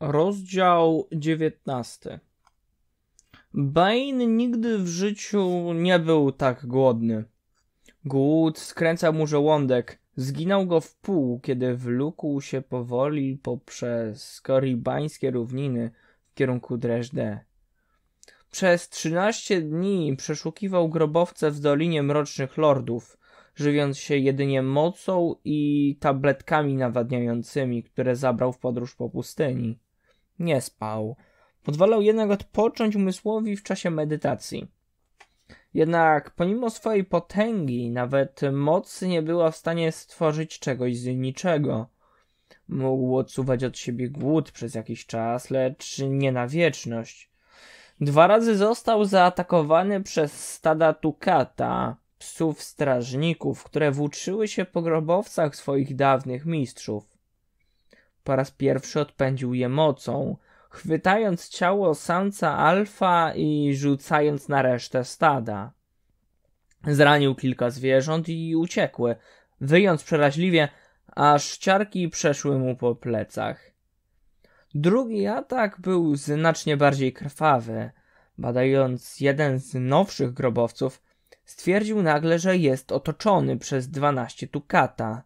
Rozdział 19. Bane nigdy w życiu nie był tak głodny. Głód skręcał mu żołądek. Zginął go w pół, kiedy wlókł się powoli poprzez koribańskie równiny w kierunku Dreżde. Przez trzynaście dni przeszukiwał grobowce w Dolinie Mrocznych Lordów, żywiąc się jedynie mocą i tabletkami nawadniającymi, które zabrał w podróż po pustyni nie spał. Pozwalał jednak odpocząć umysłowi w czasie medytacji. Jednak pomimo swojej potęgi, nawet mocy nie była w stanie stworzyć czegoś z niczego. Mógł odsuwać od siebie głód przez jakiś czas, lecz nie na wieczność. Dwa razy został zaatakowany przez stada tukata, psów strażników, które włóczyły się po grobowcach swoich dawnych mistrzów po raz pierwszy odpędził je mocą, chwytając ciało samca alfa i rzucając na resztę stada. Zranił kilka zwierząt i uciekły, wyjąc przeraźliwie, aż ciarki przeszły mu po plecach. Drugi atak był znacznie bardziej krwawy. Badając jeden z nowszych grobowców, stwierdził nagle, że jest otoczony przez dwanaście tukata –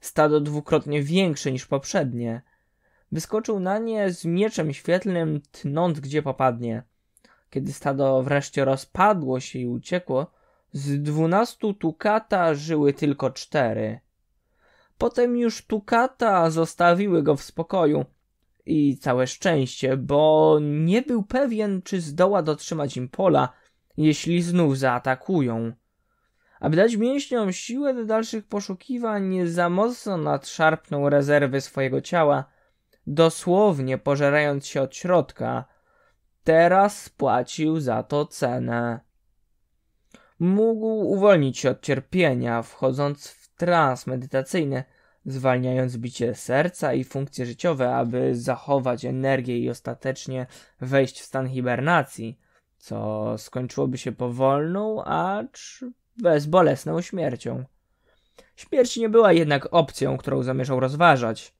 stado dwukrotnie większe niż poprzednie. Wyskoczył na nie z mieczem świetlnym, tnąc gdzie popadnie. Kiedy stado wreszcie rozpadło się i uciekło, z dwunastu tukata żyły tylko cztery. Potem już tukata zostawiły go w spokoju i całe szczęście, bo nie był pewien, czy zdoła dotrzymać im pola, jeśli znów zaatakują. Aby dać mięśniom siłę do dalszych poszukiwań, nie za mocno nadszarpnął rezerwy swojego ciała, dosłownie pożerając się od środka. Teraz płacił za to cenę. Mógł uwolnić się od cierpienia, wchodząc w trans medytacyjny, zwalniając bicie serca i funkcje życiowe, aby zachować energię i ostatecznie wejść w stan hibernacji, co skończyłoby się powolną, acz bezbolesną śmiercią. Śmierć nie była jednak opcją, którą zamierzał rozważać.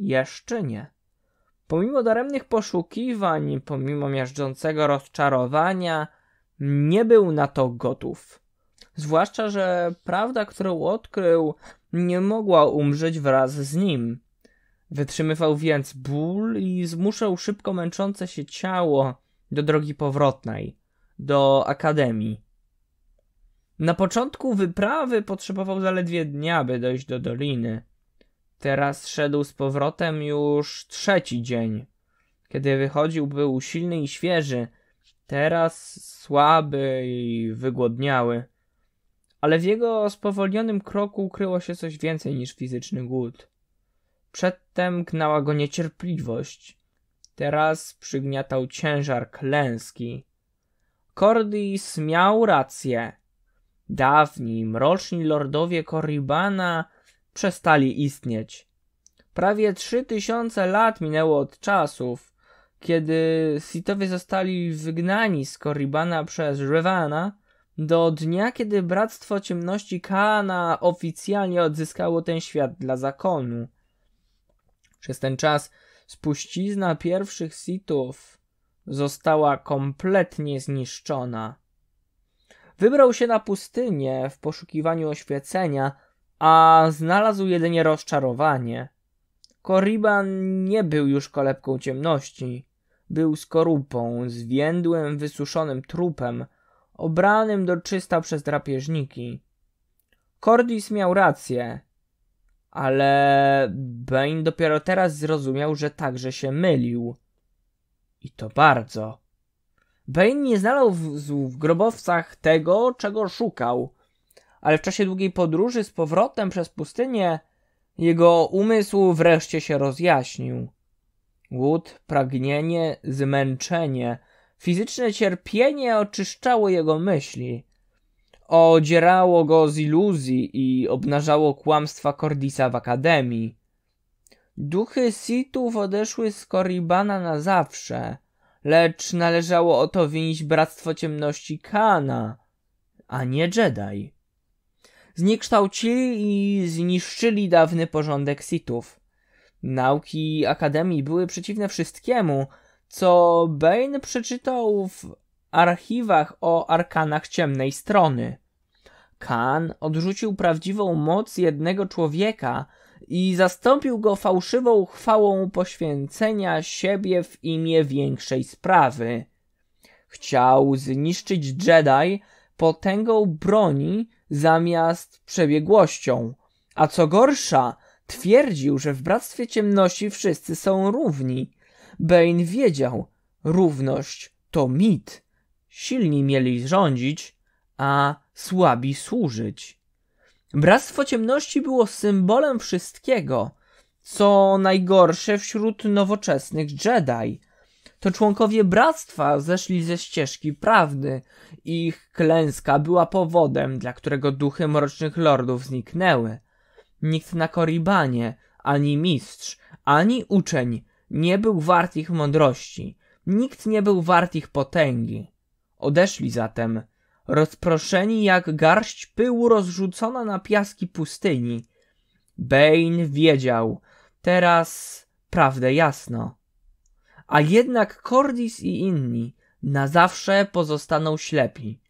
Jeszcze nie. Pomimo daremnych poszukiwań, pomimo miażdżącego rozczarowania, nie był na to gotów. Zwłaszcza, że prawda, którą odkrył, nie mogła umrzeć wraz z nim. Wytrzymywał więc ból i zmuszał szybko męczące się ciało do drogi powrotnej, do akademii. Na początku wyprawy potrzebował zaledwie dnia, by dojść do doliny. Teraz szedł z powrotem już trzeci dzień. Kiedy wychodził, był silny i świeży, teraz słaby i wygłodniały. Ale w jego spowolnionym kroku ukryło się coś więcej niż fizyczny głód. Przedtem gnała go niecierpliwość. Teraz przygniatał ciężar klęski. Cordy miał rację. Dawni, mroczni lordowie Korribana przestali istnieć. Prawie trzy tysiące lat minęło od czasów, kiedy Sithowie zostali wygnani z Korribana przez Revana, do dnia, kiedy Bractwo Ciemności Kana oficjalnie odzyskało ten świat dla zakonu. Przez ten czas spuścizna pierwszych Sithów została kompletnie zniszczona. Wybrał się na pustynię w poszukiwaniu oświecenia, a znalazł jedynie rozczarowanie. Korriban nie był już kolebką ciemności. Był skorupą, zwiędłym, wysuszonym trupem, obranym do czysta przez drapieżniki. Cordis miał rację, ale Bane dopiero teraz zrozumiał, że także się mylił. I to bardzo. Bane nie znalazł w grobowcach tego, czego szukał, ale w czasie długiej podróży z powrotem przez pustynię jego umysł wreszcie się rozjaśnił. Głód, pragnienie, zmęczenie, fizyczne cierpienie oczyszczało jego myśli. Odzierało go z iluzji i obnażało kłamstwa Cordisa w Akademii. Duchy Sithów odeszły z Korribana na zawsze – lecz należało o to winić Bractwo Ciemności Kana, a nie Jedi. Zniekształcili i zniszczyli dawny porządek Sithów. Nauki Akademii były przeciwne wszystkiemu, co Bane przeczytał w archiwach o arkanach ciemnej strony. Kan odrzucił prawdziwą moc jednego człowieka – i zastąpił go fałszywą chwałą poświęcenia siebie w imię większej sprawy. Chciał zniszczyć Jedi potęgą broni zamiast przebiegłością, a co gorsza, twierdził, że w Bractwie Ciemności wszyscy są równi. Bane wiedział, równość to mit. Silni mieli rządzić, a słabi służyć. Bractwo Ciemności było symbolem wszystkiego, co najgorsze wśród nowoczesnych Jedi. To członkowie bractwa zeszli ze ścieżki prawdy. Ich klęska była powodem, dla którego duchy mrocznych lordów zniknęły. Nikt na Koribanie, ani mistrz, ani uczeń nie był wart ich mądrości. Nikt nie był wart ich potęgi. Odeszli zatem rozproszeni jak garść pyłu rozrzucona na piaski pustyni. Bane wiedział, teraz prawdę jasno. A jednak Cordis i inni na zawsze pozostaną ślepi.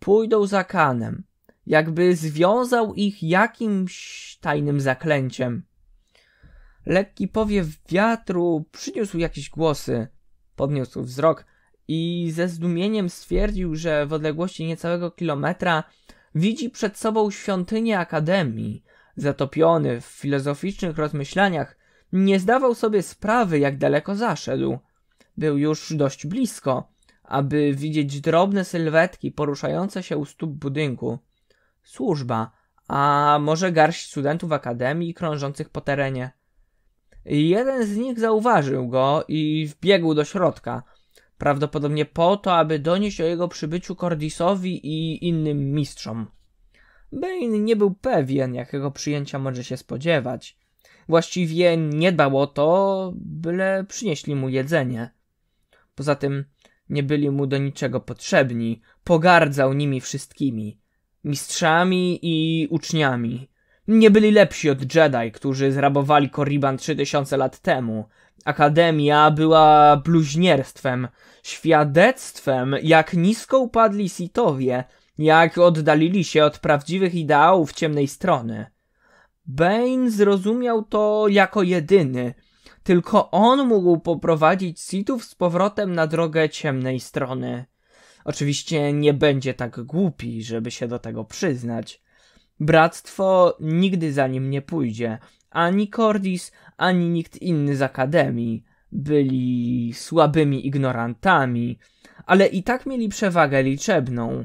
Pójdą za Kanem, jakby związał ich jakimś tajnym zaklęciem. Lekki powiew wiatru przyniósł jakieś głosy. Podniósł wzrok – i ze zdumieniem stwierdził, że w odległości niecałego kilometra widzi przed sobą świątynię Akademii. Zatopiony w filozoficznych rozmyślaniach, nie zdawał sobie sprawy, jak daleko zaszedł. Był już dość blisko, aby widzieć drobne sylwetki poruszające się u stóp budynku. Służba, a może garść studentów akademii krążących po terenie. Jeden z nich zauważył go i wbiegł do środka – prawdopodobnie po to, aby donieść o jego przybyciu Cordisowi i innym mistrzom. Bane nie był pewien, jakiego przyjęcia może się spodziewać. Właściwie nie dbał o to, byle przynieśli mu jedzenie. Poza tym nie byli mu do niczego potrzebni, pogardzał nimi wszystkimi mistrzami i uczniami. Nie byli lepsi od Jedi, którzy zrabowali Korriban 3000 lat temu, Akademia była bluźnierstwem, świadectwem, jak nisko upadli Sithowie, jak oddalili się od prawdziwych ideałów ciemnej strony. Bane zrozumiał to jako jedyny. Tylko on mógł poprowadzić Sithów z powrotem na drogę ciemnej strony. Oczywiście nie będzie tak głupi, żeby się do tego przyznać. Bractwo nigdy za nim nie pójdzie, ani Cordis, ani nikt inny z Akademii byli słabymi ignorantami, ale i tak mieli przewagę liczebną.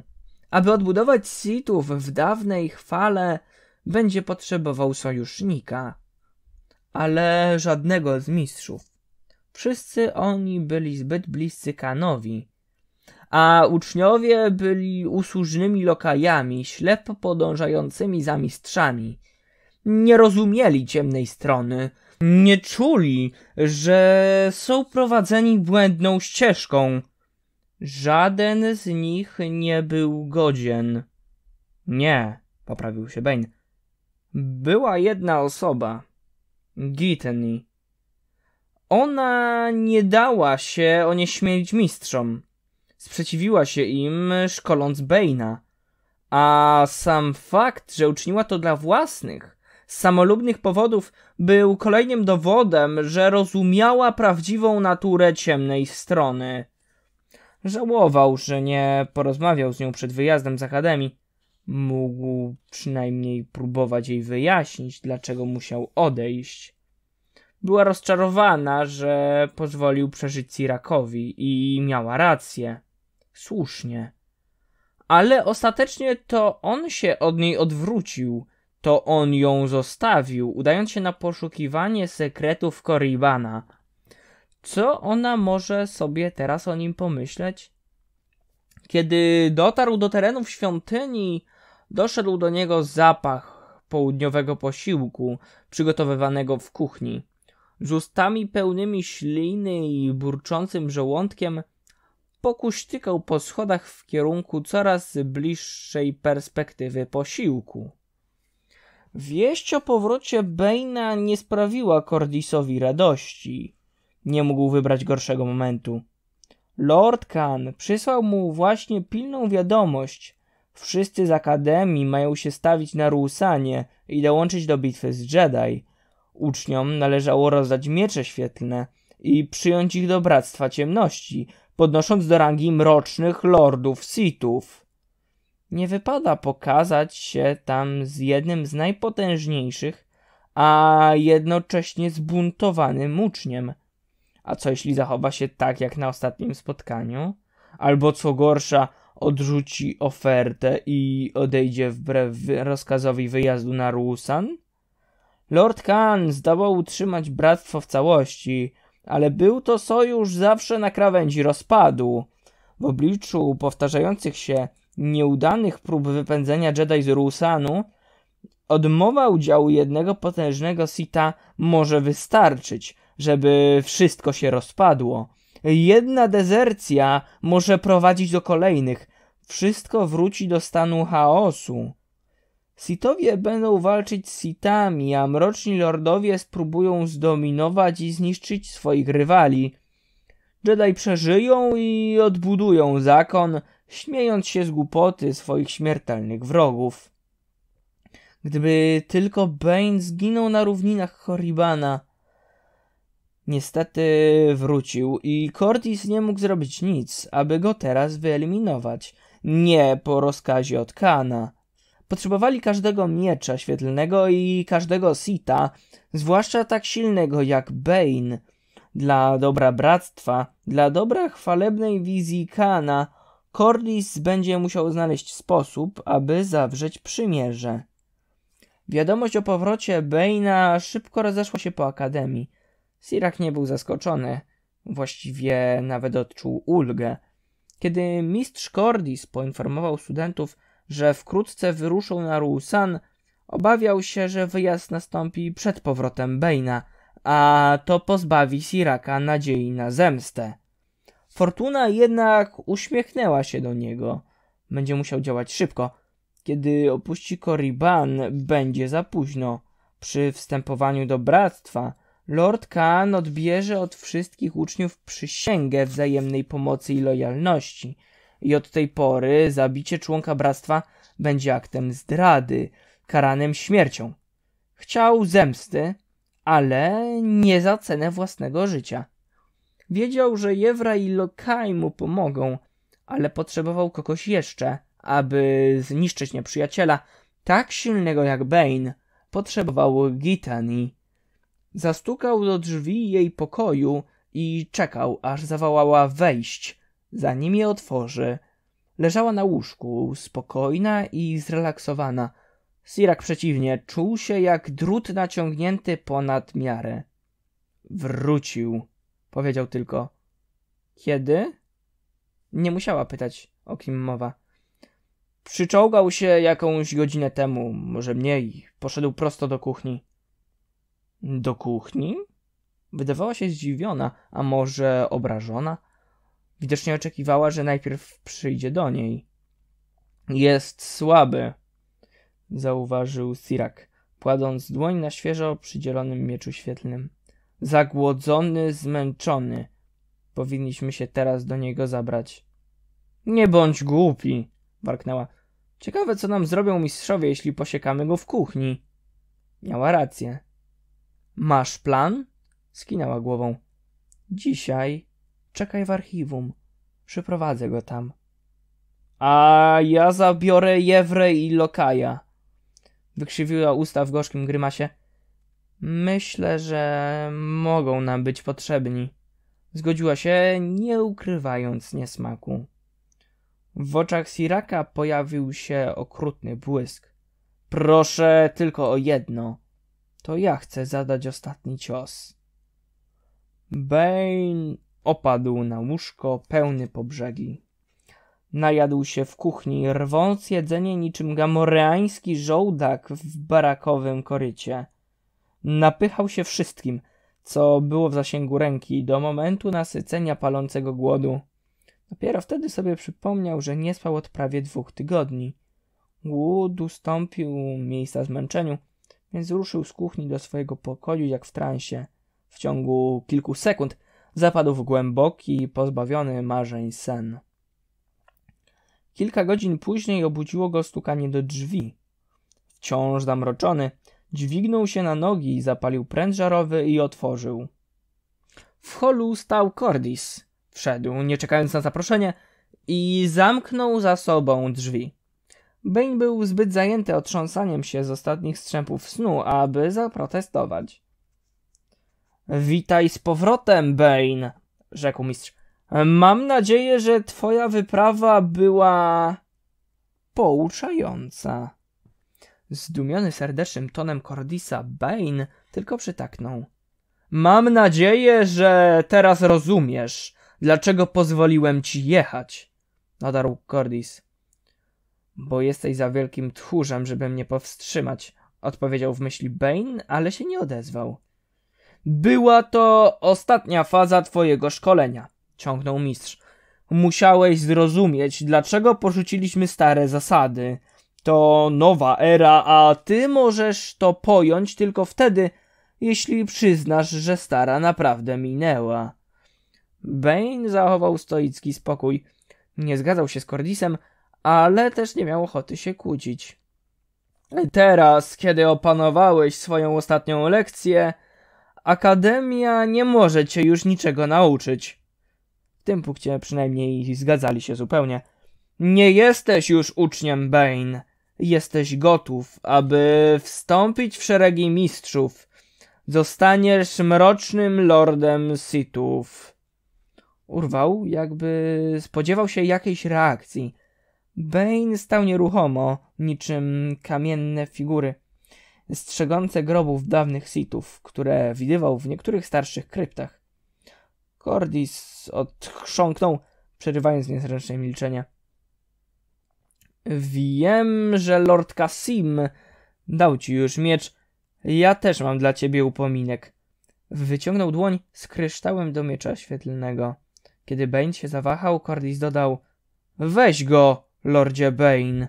Aby odbudować Sithów w dawnej chwale, będzie potrzebował sojusznika. Ale żadnego z mistrzów. Wszyscy oni byli zbyt bliscy Kanowi, a uczniowie byli usłużnymi lokajami, ślepo podążającymi za mistrzami – nie rozumieli ciemnej strony, nie czuli, że są prowadzeni błędną ścieżką. Żaden z nich nie był godzien. Nie, poprawił się Bane. Była jedna osoba. Gitany. Ona nie dała się onieśmielić mistrzom. Sprzeciwiła się im, szkoląc Bane'a. A sam fakt, że uczyniła to dla własnych, z samolubnych powodów był kolejnym dowodem, że rozumiała prawdziwą naturę ciemnej strony. Żałował, że nie porozmawiał z nią przed wyjazdem z akademii. Mógł przynajmniej próbować jej wyjaśnić, dlaczego musiał odejść. Była rozczarowana, że pozwolił przeżyć Cirakowi i miała rację. Słusznie. Ale ostatecznie to on się od niej odwrócił – to on ją zostawił, udając się na poszukiwanie sekretów Korribana. Co ona może sobie teraz o nim pomyśleć? Kiedy dotarł do terenów świątyni, doszedł do niego zapach południowego posiłku przygotowywanego w kuchni. Z ustami pełnymi śliny i burczącym żołądkiem pokuśtykał po schodach w kierunku coraz bliższej perspektywy posiłku. Wieść o powrocie Bane'a nie sprawiła Cordisowi radości. Nie mógł wybrać gorszego momentu. Lord Khan przysłał mu właśnie pilną wiadomość. Wszyscy z Akademii mają się stawić na Rusanie i dołączyć do bitwy z Jedi. Uczniom należało rozdać miecze świetlne i przyjąć ich do Bractwa Ciemności, podnosząc do rangi mrocznych lordów Sithów nie wypada pokazać się tam z jednym z najpotężniejszych, a jednocześnie zbuntowanym uczniem. A co jeśli zachowa się tak jak na ostatnim spotkaniu? Albo co gorsza, odrzuci ofertę i odejdzie wbrew rozkazowi wyjazdu na Rusan? Lord Khan zdawał utrzymać bractwo w całości, ale był to sojusz zawsze na krawędzi rozpadu. W obliczu powtarzających się nieudanych prób wypędzenia Jedi z Rusanu, odmowa udziału jednego potężnego Sita może wystarczyć, żeby wszystko się rozpadło. Jedna dezercja może prowadzić do kolejnych. Wszystko wróci do stanu chaosu. Sitowie będą walczyć z Sitami, a mroczni lordowie spróbują zdominować i zniszczyć swoich rywali. Jedi przeżyją i odbudują zakon, śmiejąc się z głupoty swoich śmiertelnych wrogów. Gdyby tylko Bane zginął na równinach Horibana. Niestety wrócił i Cortis nie mógł zrobić nic, aby go teraz wyeliminować. Nie po rozkazie od Kana. Potrzebowali każdego miecza świetlnego i każdego sita, zwłaszcza tak silnego jak Bane, dla dobra bractwa, dla dobra chwalebnej wizji Kana, Corlys będzie musiał znaleźć sposób, aby zawrzeć przymierze. Wiadomość o powrocie Bane'a szybko rozeszła się po akademii. Sirak nie był zaskoczony, właściwie nawet odczuł ulgę. Kiedy mistrz Cordis poinformował studentów, że wkrótce wyruszą na Rusan, obawiał się, że wyjazd nastąpi przed powrotem Bane'a, a to pozbawi Siraka nadziei na zemstę. Fortuna jednak uśmiechnęła się do niego. Będzie musiał działać szybko. Kiedy opuści Korriban, będzie za późno. Przy wstępowaniu do bractwa, Lord Khan odbierze od wszystkich uczniów przysięgę wzajemnej pomocy i lojalności. I od tej pory zabicie członka bractwa będzie aktem zdrady, karanym śmiercią. Chciał zemsty, ale nie za cenę własnego życia. Wiedział, że Jewra i Lokaj mu pomogą, ale potrzebował kogoś jeszcze, aby zniszczyć nieprzyjaciela, tak silnego jak Bane. Potrzebował Gitani. Zastukał do drzwi jej pokoju i czekał, aż zawołała wejść, zanim je otworzy. Leżała na łóżku, spokojna i zrelaksowana. Sirak przeciwnie, czuł się jak drut naciągnięty ponad miarę. Wrócił. Powiedział tylko: Kiedy? Nie musiała pytać, o kim mowa. Przyczołgał się jakąś godzinę temu, może mniej. Poszedł prosto do kuchni. Do kuchni? Wydawała się zdziwiona, a może obrażona. Widocznie oczekiwała, że najpierw przyjdzie do niej. Jest słaby, zauważył Sirak, kładąc dłoń na świeżo przydzielonym mieczu świetlnym. Zagłodzony, zmęczony. Powinniśmy się teraz do niego zabrać. Nie bądź głupi, warknęła. Ciekawe, co nam zrobią mistrzowie, jeśli posiekamy go w kuchni. Miała rację. Masz plan? Skinęła głową. Dzisiaj czekaj w archiwum. Przyprowadzę go tam. A ja zabiorę Jewrę i Lokaja. Wykrzywiła usta w gorzkim grymasie. Myślę, że mogą nam być potrzebni. Zgodziła się, nie ukrywając niesmaku. W oczach Siraka pojawił się okrutny błysk. Proszę tylko o jedno. To ja chcę zadać ostatni cios. Bane opadł na łóżko pełny po brzegi. Najadł się w kuchni, rwąc jedzenie niczym gamoreański żołdak w barakowym korycie. Napychał się wszystkim, co było w zasięgu ręki, do momentu nasycenia palącego głodu. Dopiero wtedy sobie przypomniał, że nie spał od prawie dwóch tygodni. Głód ustąpił miejsca zmęczeniu, więc ruszył z kuchni do swojego pokoju jak w transie. W ciągu kilku sekund zapadł w głęboki, pozbawiony marzeń sen. Kilka godzin później obudziło go stukanie do drzwi. Wciąż zamroczony, Dźwignął się na nogi, zapalił pręt żarowy i otworzył. W holu stał Cordis. Wszedł, nie czekając na zaproszenie, i zamknął za sobą drzwi. Bane był zbyt zajęty otrząsaniem się z ostatnich strzępów snu, aby zaprotestować. Witaj z powrotem, Bane, rzekł mistrz. Mam nadzieję, że twoja wyprawa była pouczająca. Zdumiony serdecznym tonem Cordisa, Bane tylko przytaknął. Mam nadzieję, że teraz rozumiesz, dlaczego pozwoliłem ci jechać, nadarł Cordis. Bo jesteś za wielkim tchórzem, żeby mnie powstrzymać, odpowiedział w myśli Bane, ale się nie odezwał. Była to ostatnia faza twojego szkolenia, ciągnął mistrz. Musiałeś zrozumieć, dlaczego porzuciliśmy stare zasady – to nowa era, a ty możesz to pojąć tylko wtedy, jeśli przyznasz, że stara naprawdę minęła. Bane zachował stoicki spokój. Nie zgadzał się z Cordisem, ale też nie miał ochoty się kłócić. Teraz, kiedy opanowałeś swoją ostatnią lekcję, Akademia nie może cię już niczego nauczyć. W tym punkcie przynajmniej zgadzali się zupełnie. Nie jesteś już uczniem Bane jesteś gotów, aby wstąpić w szeregi mistrzów. Zostaniesz mrocznym lordem Sithów. Urwał, jakby spodziewał się jakiejś reakcji. Bane stał nieruchomo, niczym kamienne figury strzegące grobów dawnych Sithów, które widywał w niektórych starszych kryptach. Cordis odchrząknął, przerywając niezręczne milczenie. Wiem, że Lord Kasim dał ci już miecz. Ja też mam dla ciebie upominek. Wyciągnął dłoń z kryształem do miecza świetlnego. Kiedy Bane się zawahał, Cordis dodał Weź go, Lordzie Bane.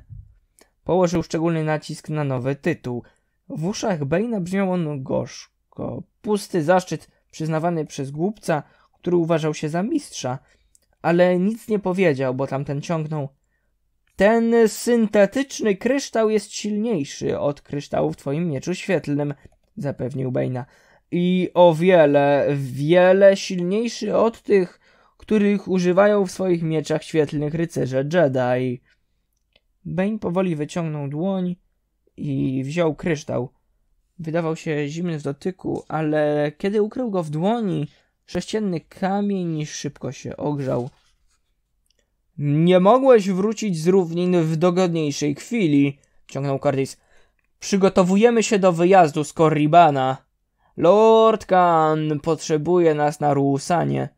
Położył szczególny nacisk na nowy tytuł. W uszach Bane'a brzmiał on gorzko. Pusty zaszczyt przyznawany przez głupca, który uważał się za mistrza. Ale nic nie powiedział, bo tamten ciągnął. Ten syntetyczny kryształ jest silniejszy od kryształu w twoim mieczu świetlnym, zapewnił Bejna. I o wiele, wiele silniejszy od tych, których używają w swoich mieczach świetlnych rycerze Jedi. Bane powoli wyciągnął dłoń i wziął kryształ. Wydawał się zimny z dotyku, ale kiedy ukrył go w dłoni, sześcienny kamień szybko się ogrzał. Nie mogłeś wrócić z równin w dogodniejszej chwili, ciągnął Cardis. Przygotowujemy się do wyjazdu z Korribana. Lord Khan potrzebuje nas na Ruusanie.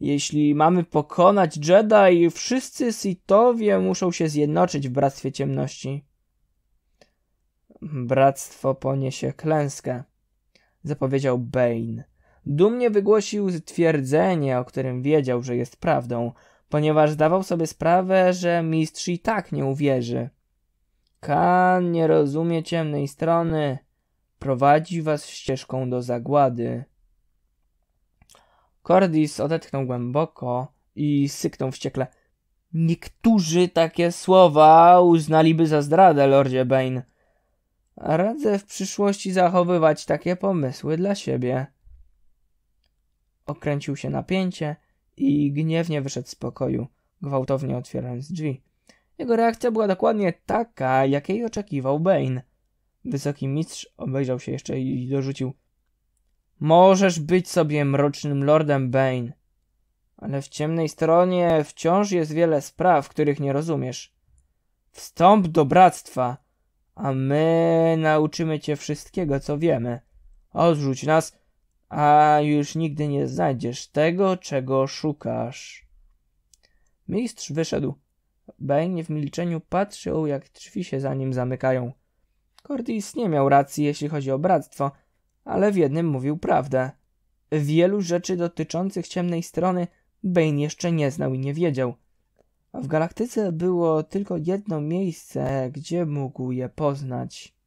Jeśli mamy pokonać Jedi, wszyscy Sithowie muszą się zjednoczyć w Bractwie Ciemności. Bractwo poniesie klęskę, zapowiedział Bane. Dumnie wygłosił twierdzenie, o którym wiedział, że jest prawdą – ponieważ zdawał sobie sprawę, że mistrz i tak nie uwierzy. Kan nie rozumie ciemnej strony, prowadzi was ścieżką do zagłady. Cordis odetchnął głęboko i syknął wściekle. Niektórzy takie słowa uznaliby za zdradę, lordzie Bane. Radzę w przyszłości zachowywać takie pomysły dla siebie. Okręcił się napięcie i gniewnie wyszedł z pokoju, gwałtownie otwierając drzwi. Jego reakcja była dokładnie taka, jakiej oczekiwał Bane. Wysoki mistrz obejrzał się jeszcze i dorzucił. Możesz być sobie mrocznym lordem Bane, ale w ciemnej stronie wciąż jest wiele spraw, których nie rozumiesz. Wstąp do bractwa, a my nauczymy cię wszystkiego, co wiemy. Odrzuć nas, a już nigdy nie znajdziesz tego, czego szukasz. Mistrz wyszedł. Bane w milczeniu patrzył, jak drzwi się za nim zamykają. Cordis nie miał racji, jeśli chodzi o bractwo, ale w jednym mówił prawdę. Wielu rzeczy dotyczących ciemnej strony Bane jeszcze nie znał i nie wiedział. W galaktyce było tylko jedno miejsce, gdzie mógł je poznać.